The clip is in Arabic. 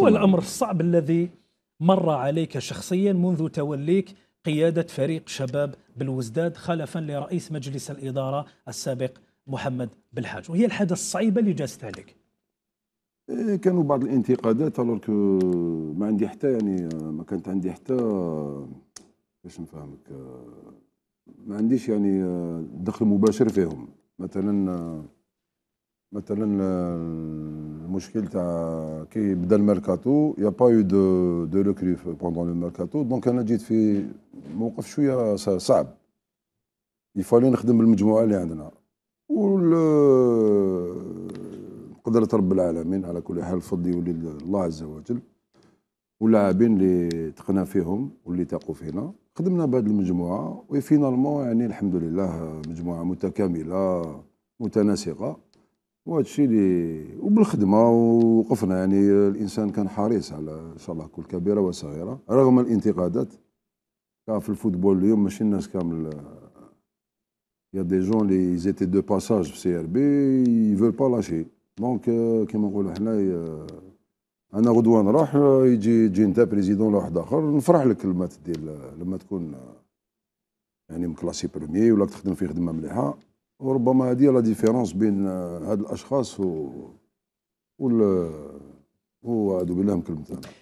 هو الأمر الصعب الذي مر عليك شخصيا منذ توليك قيادة فريق شباب بالوزداد خلفا لرئيس مجلس الإدارة السابق محمد بالحاج وهي الحاجة الصعيبة اللي جازت عليك إيه، كانوا بعض الانتقادات الوغ ما عندي حتى يعني ما كانت عندي حتى باش نفهمك ما عنديش يعني دخل مباشر فيهم مثلا مثلا تاع كي بدا الميركاتو يا با يو دو دو لوكري بوندون لو ميركاتو دونك انا جيت في موقف شويه صعب يفالي نخدم بالمجموعه اللي عندنا وال قدرة رب العالمين على كل حال الفضل يولي الله عز وجل واللاعبين اللي تقنا فيهم واللي تقوا فينا خدمنا بعد المجموعه وفينالمون يعني الحمد لله مجموعه متكامله متناسقه وهذا الشيء اللي وبالخدمه ووقفنا يعني الانسان كان حريص على ان شاء الله كل كبيره وصغيره رغم الانتقادات كان في الفوتبول اليوم ماشي الناس كامل آه، يا دي جون لي زيتي دو باساج في سي ار بي يفول با لاشي دونك كيما نقولوا حنا آه، انا غدوه آه، نروح يجي تجي انت بريزيدون لواحد اخر نفرح لك لما تدير لما تكون يعني مكلاسي بروميي ولا تخدم في خدمه مليحه وربما هذه لا ديفيرونس بين آه، هاد الاشخاص و وال واعوذ بالله من